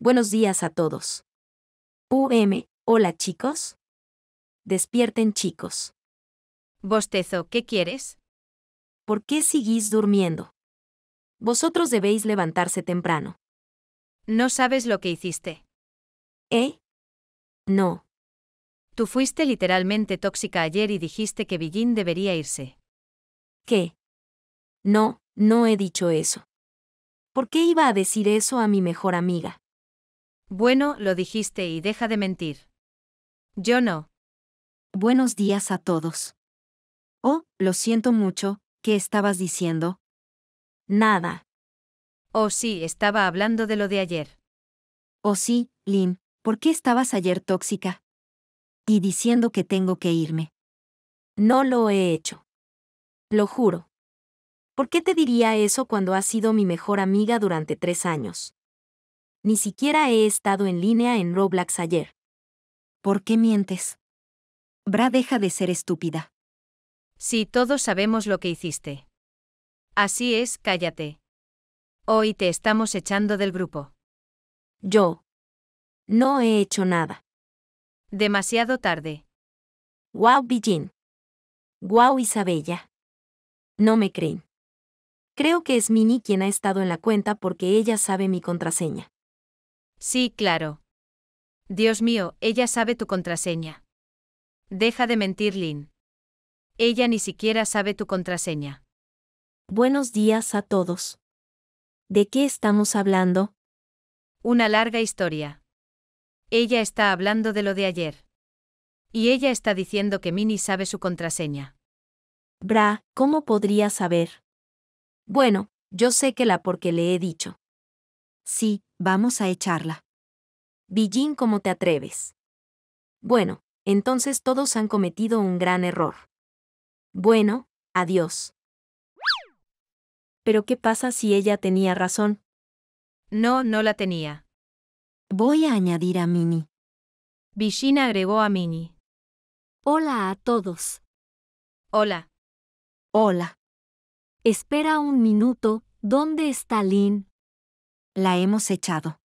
Buenos días a todos. UM, hola chicos. Despierten chicos. Bostezo, ¿qué quieres? ¿Por qué seguís durmiendo? Vosotros debéis levantarse temprano. No sabes lo que hiciste. ¿Eh? No. Tú fuiste literalmente tóxica ayer y dijiste que Billín debería irse. ¿Qué? No, no he dicho eso. ¿Por qué iba a decir eso a mi mejor amiga? Bueno, lo dijiste y deja de mentir. Yo no. Buenos días a todos. Oh, lo siento mucho, ¿qué estabas diciendo? Nada. Oh sí, estaba hablando de lo de ayer. Oh sí, Lynn, ¿por qué estabas ayer tóxica? Y diciendo que tengo que irme. No lo he hecho. Lo juro. ¿Por qué te diría eso cuando has sido mi mejor amiga durante tres años? Ni siquiera he estado en línea en Roblox ayer. ¿Por qué mientes? Bra deja de ser estúpida. Si sí, todos sabemos lo que hiciste. Así es, cállate. Hoy te estamos echando del grupo. Yo. No he hecho nada. Demasiado tarde. Wow, Billin. Wow, Isabella. No me creen. Creo que es Minnie quien ha estado en la cuenta porque ella sabe mi contraseña. Sí, claro. Dios mío, ella sabe tu contraseña. Deja de mentir, Lynn. Ella ni siquiera sabe tu contraseña. Buenos días a todos. ¿De qué estamos hablando? Una larga historia. Ella está hablando de lo de ayer. Y ella está diciendo que Minnie sabe su contraseña. Bra, ¿cómo podría saber? Bueno, yo sé que la porque le he dicho. Sí, vamos a echarla. Billín, ¿cómo te atreves? Bueno, entonces todos han cometido un gran error. Bueno, adiós. Pero ¿qué pasa si ella tenía razón? No, no la tenía. Voy a añadir a Minnie. Billín agregó a Minnie. Hola a todos. Hola. Hola. Espera un minuto, ¿dónde está Lin? la hemos echado.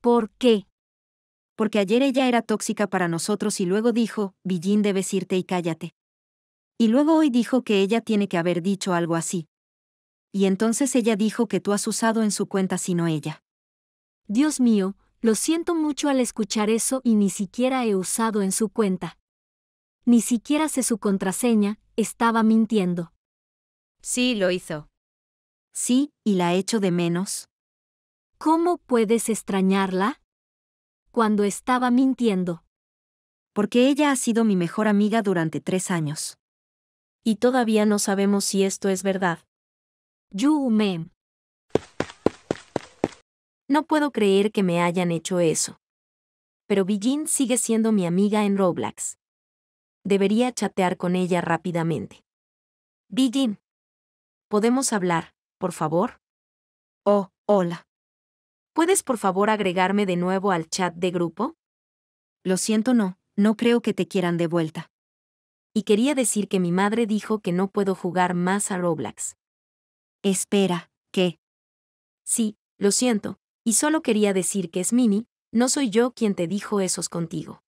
¿Por qué? Porque ayer ella era tóxica para nosotros y luego dijo, Villín debes irte y cállate. Y luego hoy dijo que ella tiene que haber dicho algo así. Y entonces ella dijo que tú has usado en su cuenta sino ella. Dios mío, lo siento mucho al escuchar eso y ni siquiera he usado en su cuenta. Ni siquiera sé su contraseña, estaba mintiendo. Sí, lo hizo. Sí, y la echo de menos. ¿Cómo puedes extrañarla? Cuando estaba mintiendo. Porque ella ha sido mi mejor amiga durante tres años. Y todavía no sabemos si esto es verdad. Yu Mem. No puedo creer que me hayan hecho eso. Pero Bijin sigue siendo mi amiga en Roblox. Debería chatear con ella rápidamente. Bijin. ¿Podemos hablar, por favor? Oh, hola. ¿Puedes por favor agregarme de nuevo al chat de grupo? Lo siento, no, no creo que te quieran de vuelta. Y quería decir que mi madre dijo que no puedo jugar más a Roblox. Espera, ¿qué? Sí, lo siento, y solo quería decir que es Mini. no soy yo quien te dijo esos contigo.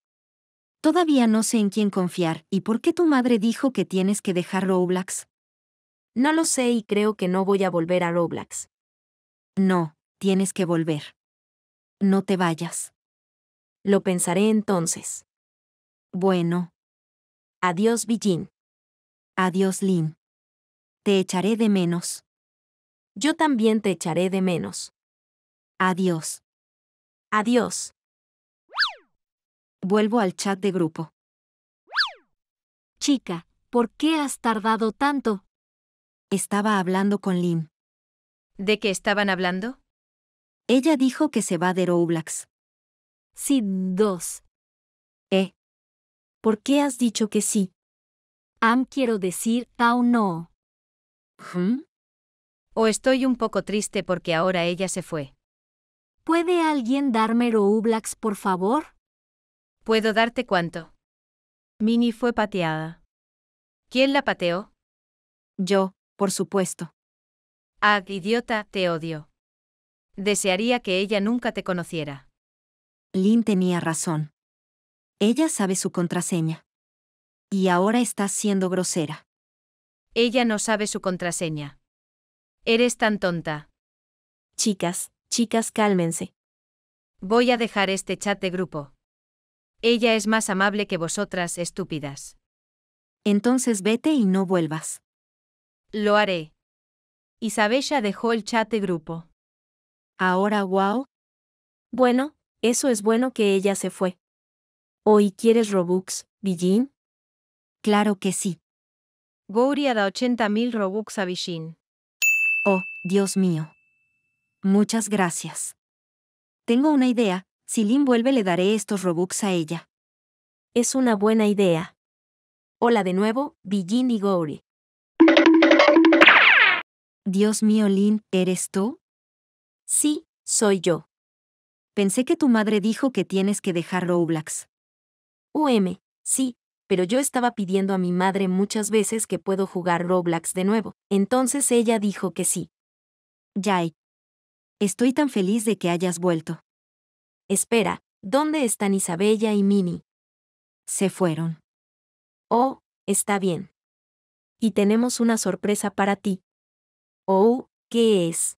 Todavía no sé en quién confiar, ¿y por qué tu madre dijo que tienes que dejar Roblox? No lo sé y creo que no voy a volver a Roblox. No, Tienes que volver. No te vayas. Lo pensaré entonces. Bueno. Adiós, Villín. Adiós, Lin. Te echaré de menos. Yo también te echaré de menos. Adiós. Adiós. Vuelvo al chat de grupo. Chica, ¿por qué has tardado tanto? Estaba hablando con Lin. ¿De qué estaban hablando? Ella dijo que se va de Roblox. Sí, dos. ¿Eh? ¿Por qué has dicho que sí? Am quiero decir aún no. ¿Hm? O estoy un poco triste porque ahora ella se fue. ¿Puede alguien darme Roblox, por favor? ¿Puedo darte cuánto? Mini fue pateada. ¿Quién la pateó? Yo, por supuesto. Ah, idiota, te odio. Desearía que ella nunca te conociera. Lynn tenía razón. Ella sabe su contraseña. Y ahora estás siendo grosera. Ella no sabe su contraseña. Eres tan tonta. Chicas, chicas, cálmense. Voy a dejar este chat de grupo. Ella es más amable que vosotras, estúpidas. Entonces vete y no vuelvas. Lo haré. Isabella dejó el chat de grupo. Ahora, wow. Bueno, eso es bueno que ella se fue. ¿Hoy quieres Robux, Bijin? Claro que sí. Gouria da 80.000 Robux a Bijin. Oh, Dios mío. Muchas gracias. Tengo una idea, si Lin vuelve le daré estos Robux a ella. Es una buena idea. Hola de nuevo, Bijin y Gouri. Dios mío, Lin, ¿eres tú? Sí, soy yo. Pensé que tu madre dijo que tienes que dejar Roblox. UM, sí, pero yo estaba pidiendo a mi madre muchas veces que puedo jugar Roblox de nuevo, entonces ella dijo que sí. Yay. Estoy tan feliz de que hayas vuelto. Espera, ¿dónde están Isabella y Minnie? Se fueron. Oh, está bien. Y tenemos una sorpresa para ti. Oh, ¿qué es?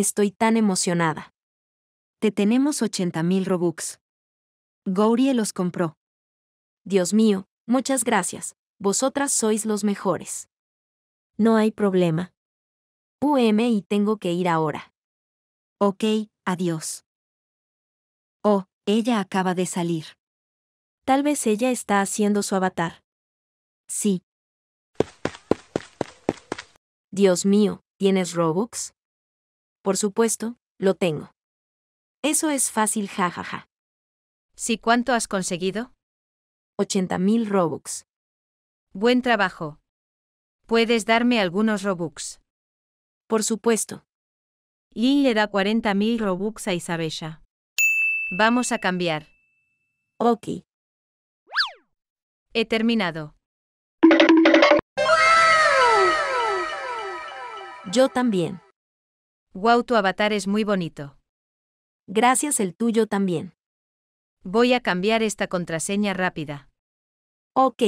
Estoy tan emocionada. Te tenemos 80.000 Robux. Gourie los compró. Dios mío, muchas gracias. Vosotras sois los mejores. No hay problema. UM y tengo que ir ahora. Ok, adiós. Oh, ella acaba de salir. Tal vez ella está haciendo su avatar. Sí. Dios mío, ¿tienes Robux? Por supuesto, lo tengo. Eso es fácil, jajaja. Ja, ¿Sí cuánto has conseguido? 80.000 Robux. Buen trabajo. ¿Puedes darme algunos Robux? Por supuesto. Lynn le da 40.000 Robux a Isabella. Vamos a cambiar. Ok. He terminado. Yo también. Wow, tu avatar es muy bonito. Gracias, el tuyo también. Voy a cambiar esta contraseña rápida. Ok.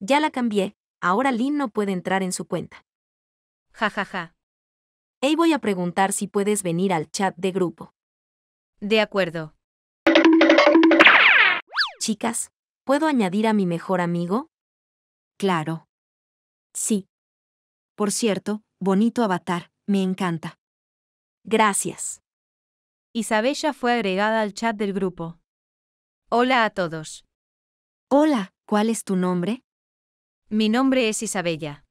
Ya la cambié, ahora Lin no puede entrar en su cuenta. Ja ja ja. Hey, voy a preguntar si puedes venir al chat de grupo. De acuerdo. Chicas, ¿puedo añadir a mi mejor amigo? Claro. Sí. Por cierto, bonito avatar, me encanta. Gracias. Isabella fue agregada al chat del grupo. Hola a todos. Hola, ¿cuál es tu nombre? Mi nombre es Isabella.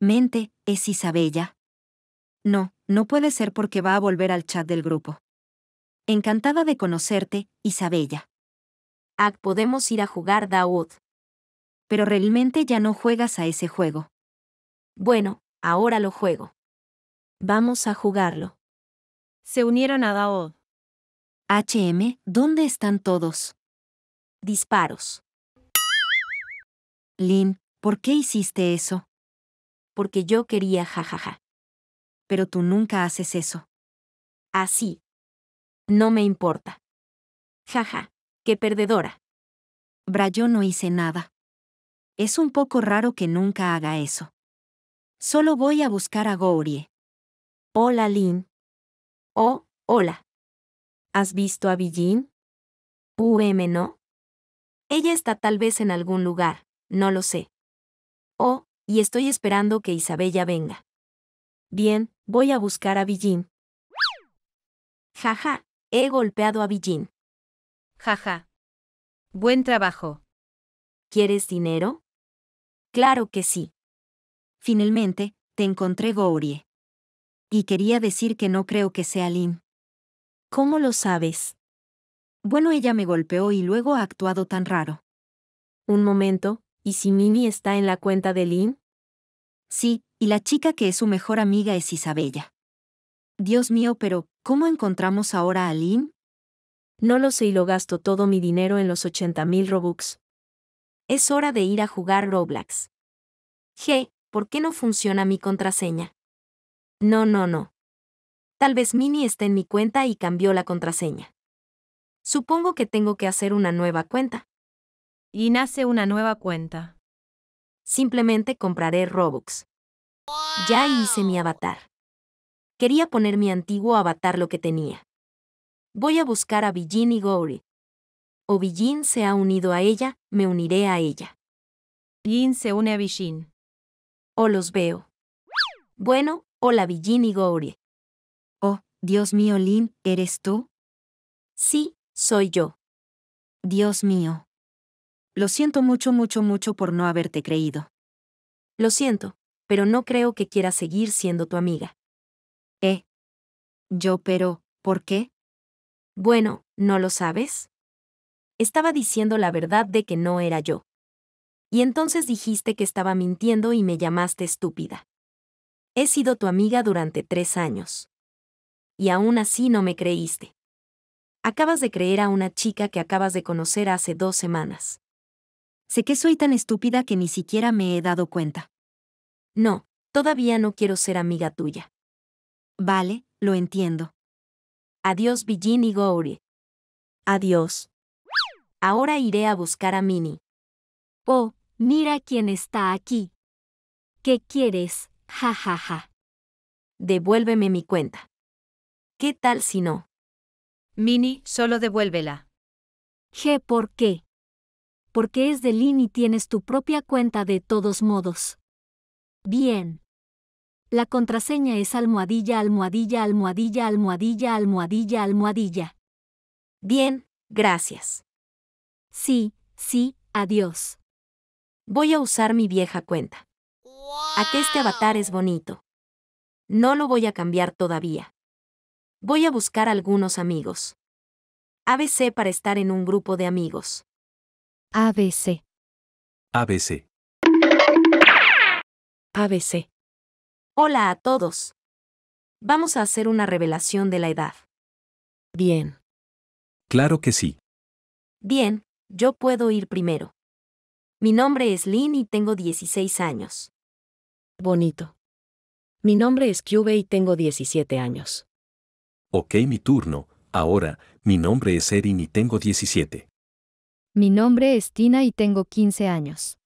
Mente, es Isabella. No, no puede ser porque va a volver al chat del grupo. Encantada de conocerte, Isabella. podemos ir a jugar Daud. Pero realmente ya no juegas a ese juego. Bueno, ahora lo juego. Vamos a jugarlo. Se unieron a Daod. HM, ¿dónde están todos? Disparos. Lin, ¿por qué hiciste eso? Porque yo quería jajaja. Pero tú nunca haces eso. Así. No me importa. Jaja, qué perdedora. Brayo no hice nada. Es un poco raro que nunca haga eso. Solo voy a buscar a Gourie. Hola Lin. Oh, hola. ¿Has visto a Billin? UM no. Ella está tal vez en algún lugar, no lo sé. Oh, y estoy esperando que Isabella venga. Bien, voy a buscar a Billin. Jaja, he golpeado a Billin. Jaja. Buen trabajo. ¿Quieres dinero? Claro que sí. Finalmente, te encontré Gourie y quería decir que no creo que sea Lynn. ¿Cómo lo sabes? Bueno, ella me golpeó y luego ha actuado tan raro. Un momento, ¿y si Mimi está en la cuenta de Lynn? Sí, y la chica que es su mejor amiga es Isabella. Dios mío, pero, ¿cómo encontramos ahora a Lynn? No lo sé y lo gasto todo mi dinero en los 80,000 mil Robux. Es hora de ir a jugar Roblox. G, ¿por qué no funciona mi contraseña? No, no, no. Tal vez Mini esté en mi cuenta y cambió la contraseña. Supongo que tengo que hacer una nueva cuenta. Y nace una nueva cuenta. Simplemente compraré Robux. Ya hice mi avatar. Quería poner mi antiguo avatar lo que tenía. Voy a buscar a Vijin y Gory. O Vijin se ha unido a ella, me uniré a ella. Vijin se une a Vijin. O los veo. Bueno, Hola y Gouri. Oh, Dios mío Lin, ¿eres tú? Sí, soy yo. Dios mío. Lo siento mucho, mucho, mucho por no haberte creído. Lo siento, pero no creo que quiera seguir siendo tu amiga. Eh. Yo, pero, ¿por qué? Bueno, ¿no lo sabes? Estaba diciendo la verdad de que no era yo. Y entonces dijiste que estaba mintiendo y me llamaste estúpida. He sido tu amiga durante tres años. Y aún así no me creíste. Acabas de creer a una chica que acabas de conocer hace dos semanas. Sé que soy tan estúpida que ni siquiera me he dado cuenta. No, todavía no quiero ser amiga tuya. Vale, lo entiendo. Adiós, Bijin y Gouri. Adiós. Ahora iré a buscar a Minnie. Oh, mira quién está aquí. ¿Qué quieres? Ja, ja, ja. Devuélveme mi cuenta. ¿Qué tal si no? Mini, solo devuélvela. G ¿por qué? Porque es de Lin y tienes tu propia cuenta de todos modos. Bien. La contraseña es almohadilla, almohadilla, almohadilla, almohadilla, almohadilla, almohadilla. Bien, gracias. Sí, sí, adiós. Voy a usar mi vieja cuenta. Este avatar es bonito. No lo voy a cambiar todavía. Voy a buscar algunos amigos. ABC para estar en un grupo de amigos. ABC. ABC. ABC. Hola a todos. Vamos a hacer una revelación de la edad. Bien. Claro que sí. Bien, yo puedo ir primero. Mi nombre es Lynn y tengo 16 años. Bonito. Mi nombre es Cube y tengo 17 años. Ok, mi turno. Ahora, mi nombre es Erin y tengo 17. Mi nombre es Tina y tengo 15 años.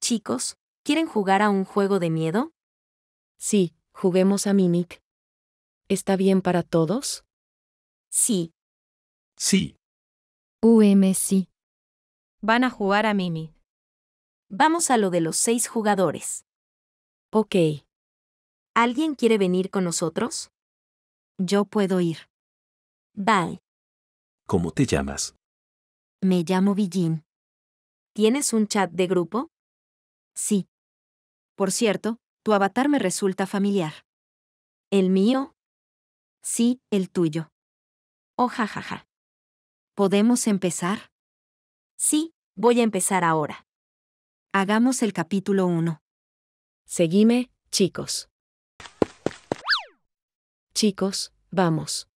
Chicos, ¿quieren jugar a un juego de miedo? Sí, juguemos a Mimic. ¿Está bien para todos? Sí. Sí. UM sí. Van a jugar a Mimi. Vamos a lo de los seis jugadores. Ok. ¿Alguien quiere venir con nosotros? Yo puedo ir. Bye. ¿Cómo te llamas? Me llamo Billin. ¿Tienes un chat de grupo? Sí. Por cierto, tu avatar me resulta familiar. ¿El mío? Sí, el tuyo. Oh, jajaja. ¿Podemos empezar? Sí, voy a empezar ahora. Hagamos el capítulo 1. Seguime, chicos. Chicos, vamos.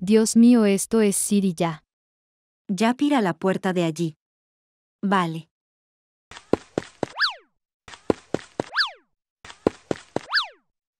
Dios mío, esto es Siri ya. Ya pira la puerta de allí. Vale.